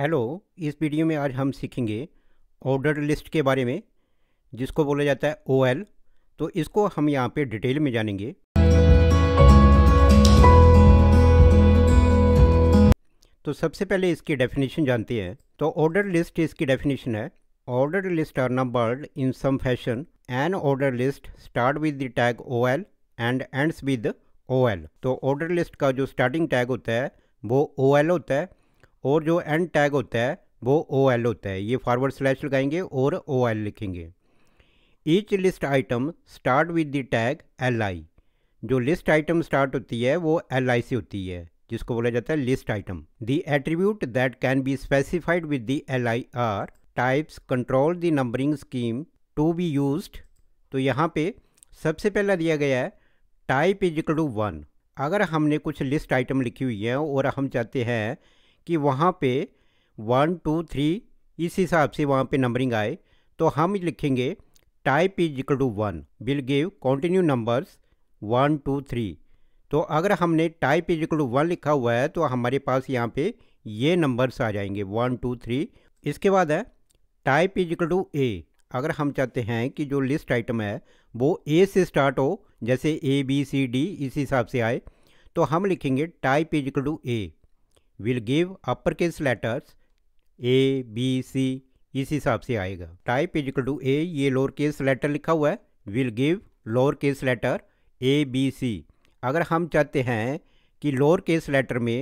hello इस video में आज हम सीखेंगे ऑर्डर लिस्ट के बारे में जिसको बोला जाता है ओ एल तो इसको हम यहाँ पे डिटेल में जानेंगे तो सबसे पहले इसकी डेफिनेशन जानते हैं तो ऑर्डर लिस्ट इसकी डेफिनेशन है order list are numbered in some fashion an order list start with the tag O L and ends with O L तो ऑर्डर लिस्ट का जो स्टार्टिंग टैग होता है वो ओ एल होता है और जो एंड टैग होता है वो ओ एल होता है ये फॉरवर्ड स्लैश लगाएंगे और ओ एल लिखेंगे each list item start with the tag L I जो लिस्ट आइटम स्टार्ट होती है वो एल आई से होती है जिसको बोला जाता है list item the attribute that can be specified with the L I are types control the numbering scheme to be use तो यहाँ पे सबसे पहला दिया गया है type is equal to one अगर हमने कुछ लिस्ट आइटम लिखी हुई है और हम चाहते हैं कि वहाँ पे वन टू थ्री इस हिसाब से वहाँ पे नंबरिंग आए तो हम लिखेंगे type is equal to one will give continue numbers one two three तो अगर हमने type is equal to one लिखा हुआ है तो हमारे पास यहाँ पे ये नंबर्स आ जाएंगे वन टू थ्री इसके बाद है type is equal to A अगर हम चाहते हैं कि जो लिस्ट आइटम है वो ए से स्टार्ट हो जैसे ए बी सी डी इस हिसाब से आए तो हम लिखेंगे type is equal to A will give upper case letters A B C इस हिसाब से आएगा type is equal to a ये लोअर केस लेटर लिखा हुआ है will give lower case letter a B c अगर हम चाहते हैं कि लोअर केस लेटर में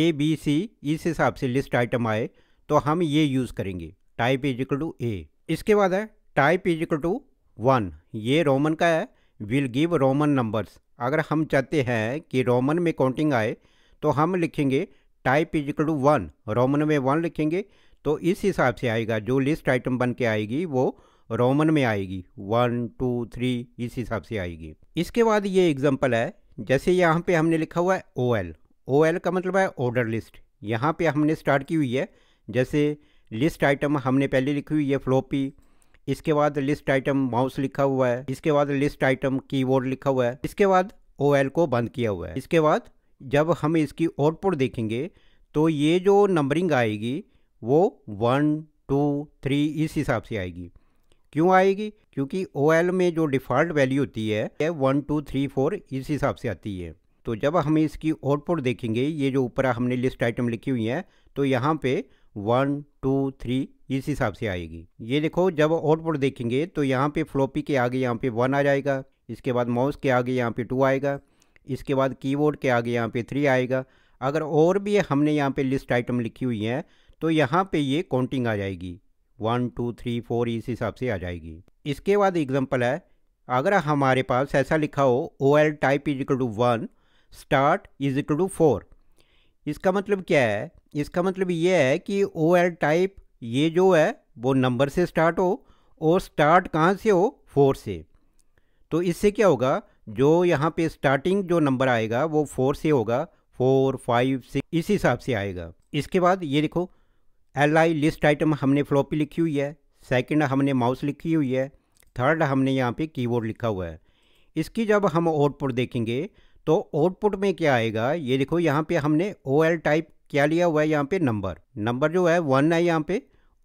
ए बी सी इस हिसाब से लिस्ट आइटम आए तो हम ये यूज़ करेंगे type is equal to A इसके बाद है type is equal to one ये रोमन का है विल गिव रोमन नंबर्स अगर हम चाहते हैं कि रोमन में काउंटिंग आए तो हम लिखेंगे type is to one Roman में वन लिखेंगे तो इस हिसाब से आएगा जो लिस्ट आइटम बन के आएगी वो रोमन में आएगी वन टू थ्री इस हिसाब से आएगी इसके बाद ये एग्जाम्पल है जैसे यहाँ पे हमने लिखा हुआ है ओ एल ओ एल का मतलब है ऑर्डर लिस्ट यहाँ पे हमने स्टार्ट की हुई है जैसे लिस्ट आइटम हमने पहले लिखी हुई है फ्लोपी इसके बाद लिस्ट आइटम माउस लिखा हुआ है इसके बाद लिस्ट आइटम कीबोर्ड लिखा हुआ है इसके बाद ओ एल को बंद किया हुआ है इसके बाद जब हम इसकी आउटपुट देखेंगे तो ये जो नंबरिंग आएगी वो वन टू थ्री इस हिसाब से आएगी क्यों आएगी क्योंकि ओ में जो डिफ़ॉल्ट वैल्यू होती है वन टू थ्री फोर इस हिसाब से आती है तो जब हम इसकी आउटपुट देखेंगे ये जो ऊपर हमने लिस्ट आइटम लिखी हुई है तो यहाँ पे वन टू थ्री इस हिसाब से आएगी ये देखो जब आउटपुट देखेंगे तो यहाँ पे फ्लोपी के आगे यहाँ पे वन आ जाएगा इसके बाद माउस के आगे यहाँ पे टू आएगा इसके बाद कीबोर्ड के आगे यहाँ पे थ्री आएगा अगर और भी हमने यहाँ पे लिस्ट आइटम लिखी हुई है तो यहाँ पे ये काउंटिंग आ जाएगी वन टू थ्री फोर इस हिसाब से आ जाएगी इसके बाद एग्जाम्पल है अगर हमारे पास ऐसा लिखा हो O L type is equal to one start is equal to four इसका मतलब क्या है इसका मतलब ये है कि ओ एल टाइप ये जो है वो नंबर से स्टार्ट हो और स्टार्ट कहाँ से हो फोर से तो इससे क्या होगा जो यहाँ पे स्टार्टिंग जो नंबर आएगा वो फोर से होगा फोर फाइव सिक्स इस हिसाब से आएगा इसके बाद ये देखो एल आई लिस्ट आइटम हमने फ्लॉपी लिखी हुई है सेकंड हमने माउस लिखी हुई है थर्ड हमने यहाँ पे कीबोर्ड लिखा हुआ है इसकी जब हम आउटपुट देखेंगे तो आउटपुट में क्या आएगा ये देखो यहाँ पे हमने ओ एल टाइप क्या लिया हुआ है यहाँ पे नंबर नंबर जो है वन है यहाँ पे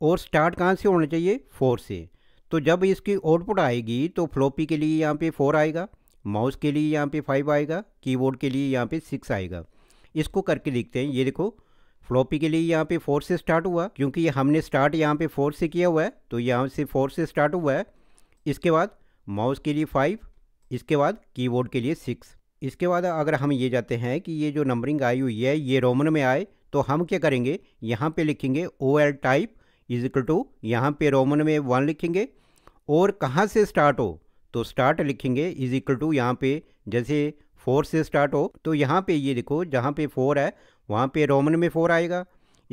और स्टार्ट कहाँ से होना चाहिए फोर से तो जब इसकी आउटपुट आएगी तो फ्लोपी के लिए यहाँ पे फोर आएगा माउस के लिए यहाँ पे फाइव आएगा कीबोर्ड के लिए यहाँ पे सिक्स आएगा इसको करके देखते हैं ये देखो फ्लॉपी के लिए यहाँ पे फोर से स्टार्ट हुआ क्योंकि हमने स्टार्ट यहाँ पे फोर से किया हुआ है तो यहाँ से फोर से स्टार्ट हुआ है इसके बाद माउस के लिए फाइव इसके बाद कीबोर्ड के लिए सिक्स इसके बाद अगर हम ये जाते हैं कि ये जो नंबरिंग आई हुई है ये रोमन में आए तो हम क्या करेंगे यहाँ पे लिखेंगे O L type is equal to यहाँ पे रोमन में वन लिखेंगे और कहाँ से स्टार्ट हो तो स्टार्ट लिखेंगे इज इक्वल टू यहाँ पे जैसे फोर से स्टार्ट हो तो यहाँ पे ये देखो जहाँ पे फोर है वहाँ पे रोमन में फोर आएगा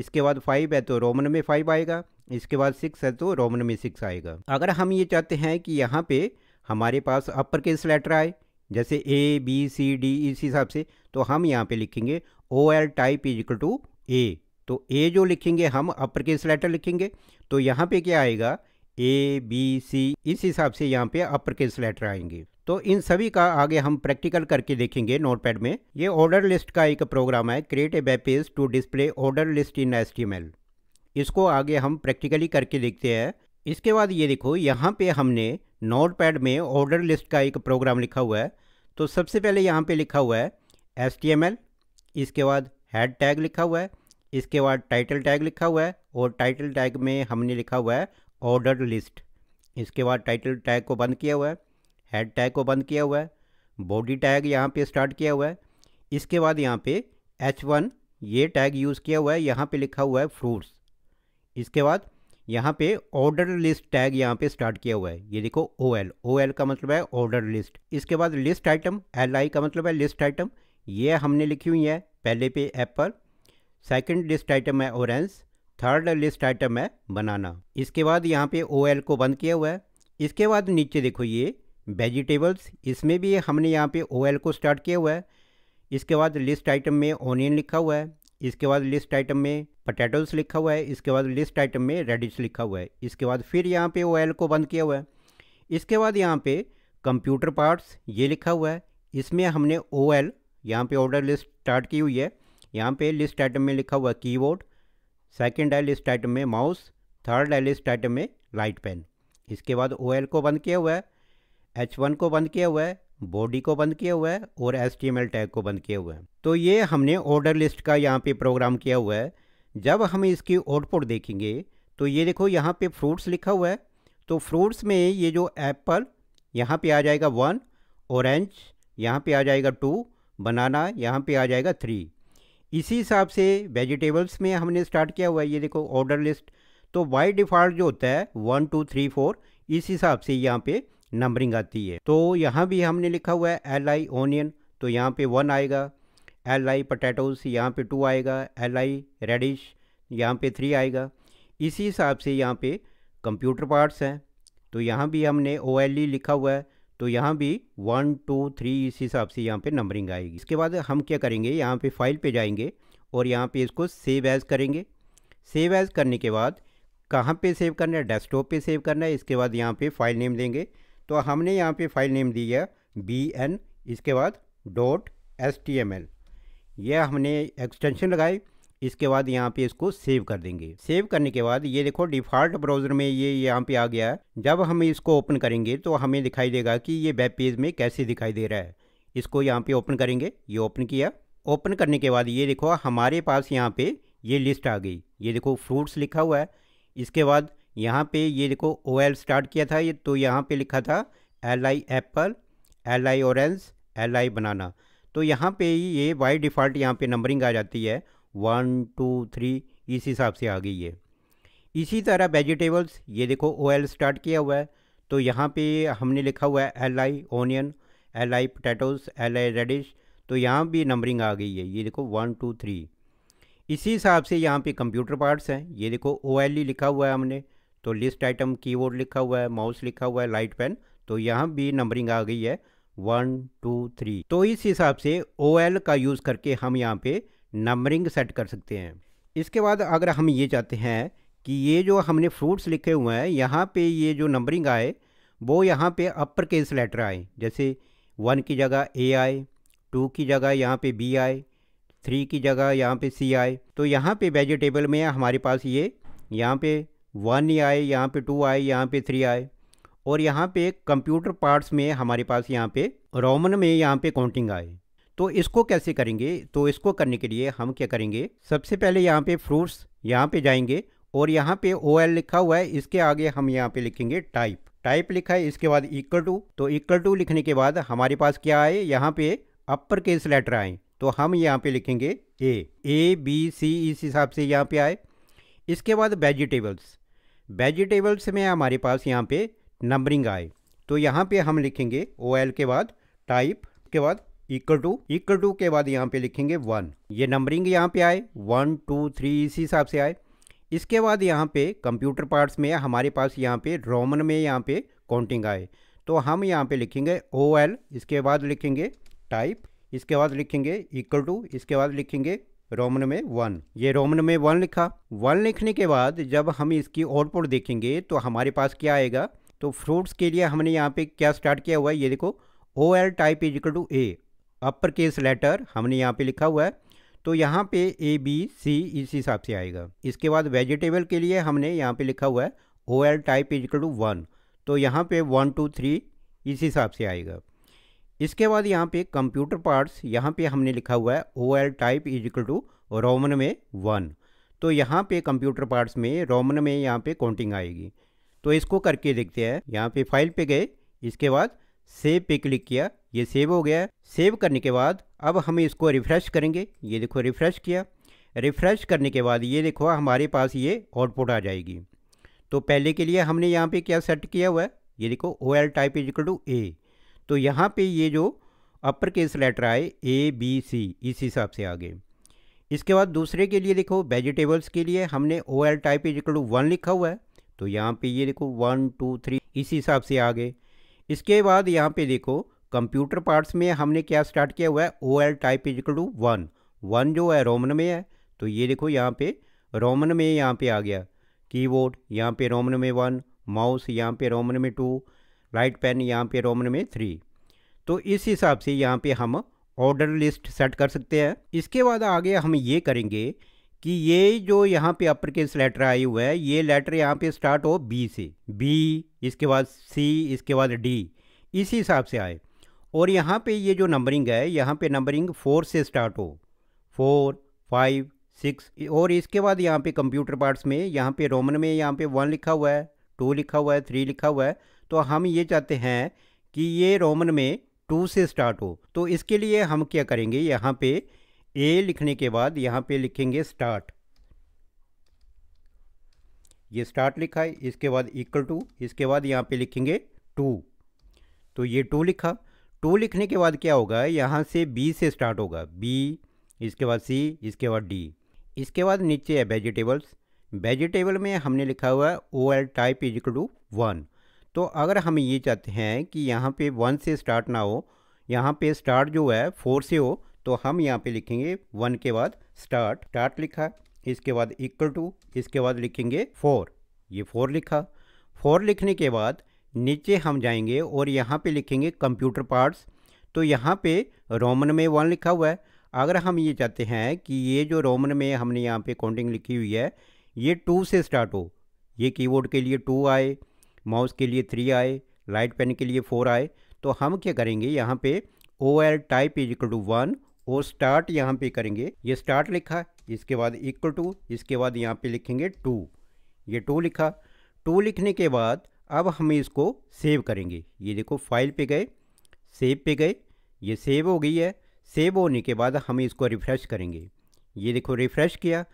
इसके बाद फाइव है तो रोमन में फाइव आएगा इसके बाद सिक्स है तो रोमन में सिक्स आएगा अगर हम ये चाहते हैं कि यहाँ पे हमारे पास अपर केस लेटर आए जैसे ए बी सी डी इस हिसाब से तो हम यहाँ पे लिखेंगे O L type is equal to A तो ए जो लिखेंगे हम अपर केस लेटर लिखेंगे तो यहाँ पे क्या आएगा ए बी सी इस हिसाब से यहाँ पे अपर केस लेटर आएंगे तो इन सभी का आगे हम प्रैक्टिकल करके देखेंगे नोटपैड में ये ऑर्डर लिस्ट का एक प्रोग्राम है create a web page to display order list in एस इसको आगे हम प्रैक्टिकली करके देखते हैं इसके बाद ये देखो यहाँ पे हमने नोटपैड में ऑर्डर लिस्ट का एक प्रोग्राम लिखा हुआ है तो सबसे पहले यहाँ पे लिखा हुआ है एस इसके बाद हेड टैग लिखा हुआ है इसके बाद टाइटल टैग लिखा हुआ है और टाइटल टैग में हमने लिखा हुआ है ऑर्डर लिस्ट इसके बाद टाइटल टैग को बंद किया हुआ है हेड टैग को बंद किया हुआ है बॉडी टैग यहाँ पे स्टार्ट किया हुआ है इसके बाद यहाँ पे एच वन ये टैग यूज़ किया हुआ है यहाँ पे लिखा हुआ है फ्रूट्स इसके बाद यहाँ पे ऑर्डर लिस्ट टैग यहाँ पे स्टार्ट किया हुआ है ये देखो ओ एल ओ एल का मतलब है ऑर्डर लिस्ट इसके बाद लिस्ट आइटम एल आई का मतलब है लिस्ट आइटम ये हमने लिखी हुई है पहले पे ऐप पर सेकेंड लिस्ट आइटम है ऑरेंज थर्ड लिस्ट आइटम है बनाना इसके बाद यहाँ पे ओ एल को बंद किया हुआ है इसके बाद नीचे देखो ये वेजिटेबल्स इसमें भी हमने यहाँ पे ओ एल को स्टार्ट किया हुआ है इसके बाद लिस्ट आइटम में ऑनियन लिखा हुआ है इसके बाद लिस्ट आइटम में पटेटोस लिखा हुआ है इसके बाद लिस्ट आइटम में रेडिश लिखा हुआ है इसके बाद फिर यहाँ पे ओ एल को बंद किया हुआ है इसके बाद यहाँ पे कंप्यूटर पार्ट्स ये लिखा हुआ है इसमें हमने ओ एल यहाँ पर ऑर्डर लिस्ट स्टार्ट की हुई है यहाँ पे लिस्ट आइटम में लिखा हुआ है कीबोर्ड सेकेंड एल आइटम में माउस थर्ड एल आइटम में लाइट पेन इसके बाद ओ को बंद किया हुआ है एच वन को बंद किया हुआ है बॉडी को बंद किया हुआ है और एस टैग को बंद किया हुआ है तो ये हमने ऑर्डर लिस्ट का यहाँ पे प्रोग्राम किया हुआ है जब हम इसकी आउटपुट देखेंगे तो ये देखो यहाँ पे फ्रूट्स लिखा हुआ है तो फ्रूट्स में ये जो एप्पल यहाँ पे आ जाएगा वन ऑरेंज यहाँ पे आ जाएगा टू बनाना यहाँ पे आ जाएगा थ्री इसी हिसाब से वेजिटेबल्स में हमने स्टार्ट किया हुआ है ये देखो ऑर्डर लिस्ट तो बाई डिफ़ॉल्ट जो होता है वन टू थ्री फोर इस हिसाब से यहाँ पे नंबरिंग आती है तो यहाँ भी हमने लिखा हुआ है एल आई ओनियन तो यहाँ पे वन आएगा एल आई पटेटोज यहाँ पे टू आएगा एल आई रेडिश यहाँ पे थ्री आएगा इसी हिसाब से यहाँ पे कंप्यूटर पार्ट्स हैं तो यहाँ भी हमने ओ एल ई लिखा हुआ है तो यहाँ भी वन टू थ्री इस हिसाब से यहाँ पे नंबरिंग आएगी इसके बाद हम क्या करेंगे यहाँ पे फाइल पे जाएंगे और यहाँ पे इसको सेव एज़ करेंगे सेव एज़ करने के बाद कहाँ पे सेव करना है डेस्कटॉप पे सेव करना है इसके बाद यहाँ पे फाइल नेम देंगे तो हमने यहाँ पे फाइल नेम दिया बी एन इसके बाद dot S T M L यह हमने एक्सटेंशन लगाई इसके बाद यहाँ पे इसको सेव कर देंगे सेव करने के बाद ये देखो डिफॉल्ट ब्राउजर में ये यहाँ पे आ गया जब हम इसको ओपन करेंगे तो हमें दिखाई देगा कि ये वेब पेज में कैसे दिखाई दे रहा है इसको यहाँ पे ओपन करेंगे ये ओपन किया ओपन करने के बाद ये देखो हमारे पास यहाँ पे ये लिस्ट आ गई ये देखो फ्रूट्स लिखा हुआ है इसके बाद यहाँ पे ये देखो ओ एल स्टार्ट किया था ये तो यहाँ पे लिखा था L I apple L I orange L I banana तो यहाँ पे ही ये बाई डिफ़ॉल्ट यहाँ पे नंबरिंग आ जाती है वन टू थ्री इस हिसाब से आ गई है इसी तरह वेजिटेबल्स ये देखो ओ एल स्टार्ट किया हुआ है तो यहाँ पे हमने लिखा हुआ है L I onion L I potatoes L I radish तो यहाँ भी नंबरिंग आ गई है ये देखो वन टू थ्री इसी हिसाब से यहाँ पे कंप्यूटर पार्ट्स हैं ये देखो ओ एल ई लिखा हुआ है हमने तो लिस्ट आइटम कीबोर्ड लिखा हुआ है माउस लिखा हुआ है लाइट पेन तो यहाँ भी नंबरिंग आ गई है वन टू थ्री तो इस हिसाब से ओ एल का यूज़ करके हम यहाँ पे नंबरिंग सेट कर सकते हैं इसके बाद अगर हम ये चाहते हैं कि ये जो हमने फ्रूट्स लिखे हुए हैं यहाँ पे ये जो नंबरिंग आए वो यहाँ पे अपर केस लेटर आए जैसे वन की जगह ए आए टू की जगह यहाँ पे बी आए थ्री की जगह यहाँ पे सी आए तो यहाँ पे वेजिटेबल में हमारे पास ये यहाँ पे वन ही आए यहाँ पे टू आए यहाँ पे थ्री आए और यहाँ पे कंप्यूटर पार्ट्स में हमारे पास यहाँ पे रोमन में यहाँ पे काउंटिंग आए तो इसको कैसे करेंगे तो इसको करने के लिए हम क्या करेंगे सबसे पहले यहाँ पे फ्रूट्स यहाँ पे जाएंगे और यहाँ पे ओ एल लिखा हुआ है इसके आगे हम यहाँ पे लिखेंगे टाइप टाइप लिखा है इसके बाद इक्वल टू तो इक्वल टू लिखने के बाद हमारे पास क्या आए यहाँ पे अपर केस लेटर आए तो हम यहाँ पे लिखेंगे ए ए बी सी इस हिसाब से यहाँ पे आए इसके बाद वेजिटेबल्स वेजिटेबल्स में हमारे पास यहाँ पे नंबरिंग आए तो यहाँ पे हम लिखेंगे ओ एल के बाद टाइप के बाद इक्वल टू इक्वल टू के बाद यहाँ पे लिखेंगे वन ये नंबरिंग यहाँ पे आए वन टू थ्री इसी हिसाब से आए इसके बाद यहाँ पे कंप्यूटर पार्ट्स में हमारे पास यहाँ पे रोमन में यहाँ पे काउंटिंग आए तो हम यहाँ पे लिखेंगे ओ एल इसके बाद लिखेंगे टाइप इसके बाद लिखेंगे इक्वल टू इसके बाद लिखेंगे रोमन में वन ये रोमन में वन लिखा वन लिखने के बाद जब हम इसकी आउटपुट देखेंगे तो हमारे पास क्या आएगा तो फ्रूट्स के लिए हमने यहाँ पे क्या स्टार्ट किया हुआ है ये देखो O L type is equal to A upper case letter हमने यहाँ पे लिखा हुआ है तो यहाँ पे ए बी सी इस हिसाब से आएगा इसके बाद वेजिटेबल के लिए हमने यहाँ पे लिखा हुआ है O L type is equal to one तो यहाँ पे वन टू थ्री इस हिसाब से आएगा इसके बाद यहाँ पे कंप्यूटर पार्ट्स यहाँ पे हमने लिखा हुआ है O L type is equal to Roman में वन तो यहाँ पे कंप्यूटर पार्ट्स में रोमन में यहाँ पे काउंटिंग आएगी तो इसको करके देखते हैं यहाँ पे फाइल पे गए इसके बाद सेव पे क्लिक किया ये सेव हो गया सेव करने के बाद अब हम इसको रिफ़्रेश करेंगे ये देखो रिफ़्रेश किया रिफ़्रेश करने के बाद ये देखो हमारे पास ये आउटपुट आ जाएगी तो पहले के लिए हमने यहाँ पे क्या सेट किया हुआ है ये देखो O L type is to A तो यहाँ पे ये जो अपर केस लेटर आए ए बी सी इस हिसाब से आगे इसके बाद दूसरे के लिए देखो वेजिटेबल्स के लिए हमने O L type is to one लिखा हुआ है तो यहाँ पे ये देखो वन टू थ्री इस हिसाब से आगे इसके बाद यहाँ पे देखो कंप्यूटर पार्ट्स में हमने क्या स्टार्ट किया हुआ है O L type is equal to one one जो है रोमन में है तो ये देखो यहाँ पे रोमन में यहाँ पे आ गया कीबोर्ड यहाँ पे रोमन में वन माउस यहाँ पे रोमन में टू राइट पेन यहाँ पे रोमन में थ्री तो इस हिसाब से यहाँ पे हम ऑर्डर लिस्ट सेट कर सकते हैं इसके बाद आगे हम ये करेंगे कि ये जो यहाँ पे अपर केस लेटर आए हुए है ये लेटर यहाँ पे स्टार्ट हो बी से बी इसके बाद सी इसके बाद डी इसी हिसाब से आए और यहाँ पे ये जो नंबरिंग है यहाँ पे नंबरिंग फोर से स्टार्ट हो फोर फाइव सिक्स और इसके बाद यहाँ पे कंप्यूटर पार्ट्स में यहाँ पे रोमन में यहाँ पे वन लिखा हुआ है टू लिखा हुआ है थ्री लिखा हुआ है तो हम ये चाहते हैं कि ये रोमन में टू से स्टार्ट हो तो इसके लिए हम क्या करेंगे यहाँ पर ए लिखने के बाद यहाँ पे लिखेंगे स्टार्ट ये स्टार्ट लिखा है इसके बाद इक्वल टू इसके बाद यहाँ पे लिखेंगे टू तो ये टू लिखा टू लिखने के बाद क्या होगा यहाँ से बी से स्टार्ट होगा बी इसके बाद सी इसके बाद डी इसके बाद नीचे है वेजिटेबल्स वेजिटेबल में हमने लिखा हुआ है O L type is equal to one तो अगर हम ये चाहते हैं कि यहाँ पे वन से स्टार्ट ना हो यहाँ पे स्टार्ट जो है फोर से हो तो हम यहाँ पे लिखेंगे वन के बाद स्टार्ट स्टार्ट लिखा इसके बाद इक्वल टू इसके बाद लिखेंगे फोर ये फोर लिखा फोर लिखने के बाद नीचे हम जाएंगे और यहाँ पे लिखेंगे कंप्यूटर पार्ट्स तो यहाँ पे रोमन में वन लिखा हुआ है अगर हम ये चाहते हैं कि ये जो रोमन में हमने यहाँ पे काउंटिंग लिखी हुई है ये टू से स्टार्ट हो ये कीबोर्ड के लिए टू आए माउस के लिए थ्री आए लाइट पेन के लिए फोर आए तो हम क्या करेंगे यहाँ पे O L type is equal to one और स्टार्ट यहाँ पे करेंगे ये स्टार्ट लिखा इसके बाद इक्वल टू इसके बाद यहाँ पे लिखेंगे टू ये टू लिखा टू लिखने के बाद अब हम इसको सेव करेंगे ये देखो फाइल पे गए सेव पे गए ये सेव हो गई है सेव होने के बाद हम इसको रिफ़्रेश करेंगे ये देखो रिफ़्रेश किया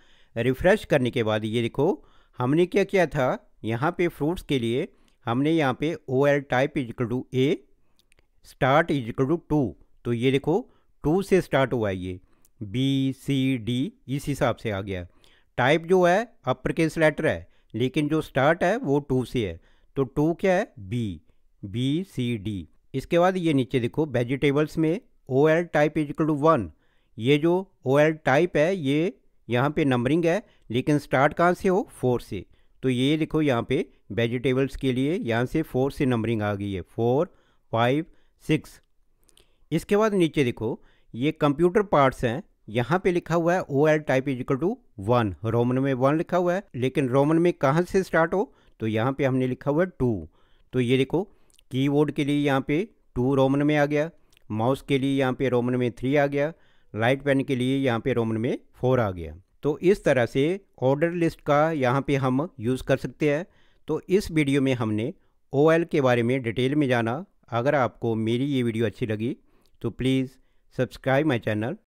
रिफ़्रेश करने के बाद ये देखो हमने क्या किया था यहाँ पे फ्रूट्स के लिए हमने यहाँ पे O L type is equal to A start is equal to two तो ये देखो टू से स्टार्ट हुआ है ये बी सी डी इस हिसाब से आ गया टाइप जो है अपर केस लेटर है लेकिन जो स्टार्ट है वो टू से है तो टू क्या है बी बी सी डी इसके बाद ये नीचे देखो वेजिटेबल्स में O L type is equal to one ये जो ओ एल टाइप है ये यहाँ पे नंबरिंग है लेकिन स्टार्ट कहाँ से हो फोर से तो ये देखो यहाँ पे वेजिटेबल्स के लिए यहाँ से फोर से नंबरिंग आ गई है फोर फाइव सिक्स इसके बाद नीचे देखो ये कंप्यूटर पार्ट्स हैं यहाँ पे लिखा हुआ है O L type is equal to one Roman में वन लिखा हुआ है लेकिन रोमन में कहाँ से स्टार्ट हो तो यहाँ पे हमने लिखा हुआ है टू तो ये देखो कीबोर्ड के लिए यहाँ पे टू रोमन में आ गया माउस के लिए यहाँ पे रोमन में थ्री आ गया लाइट पेन के लिए यहाँ पे रोमन में फोर आ गया तो इस तरह से ऑर्डर लिस्ट का यहाँ पे हम यूज़ कर सकते हैं तो इस वीडियो में हमने ओ के बारे में डिटेल में जाना अगर आपको मेरी ये वीडियो अच्छी लगी तो प्लीज़ subscribe my channel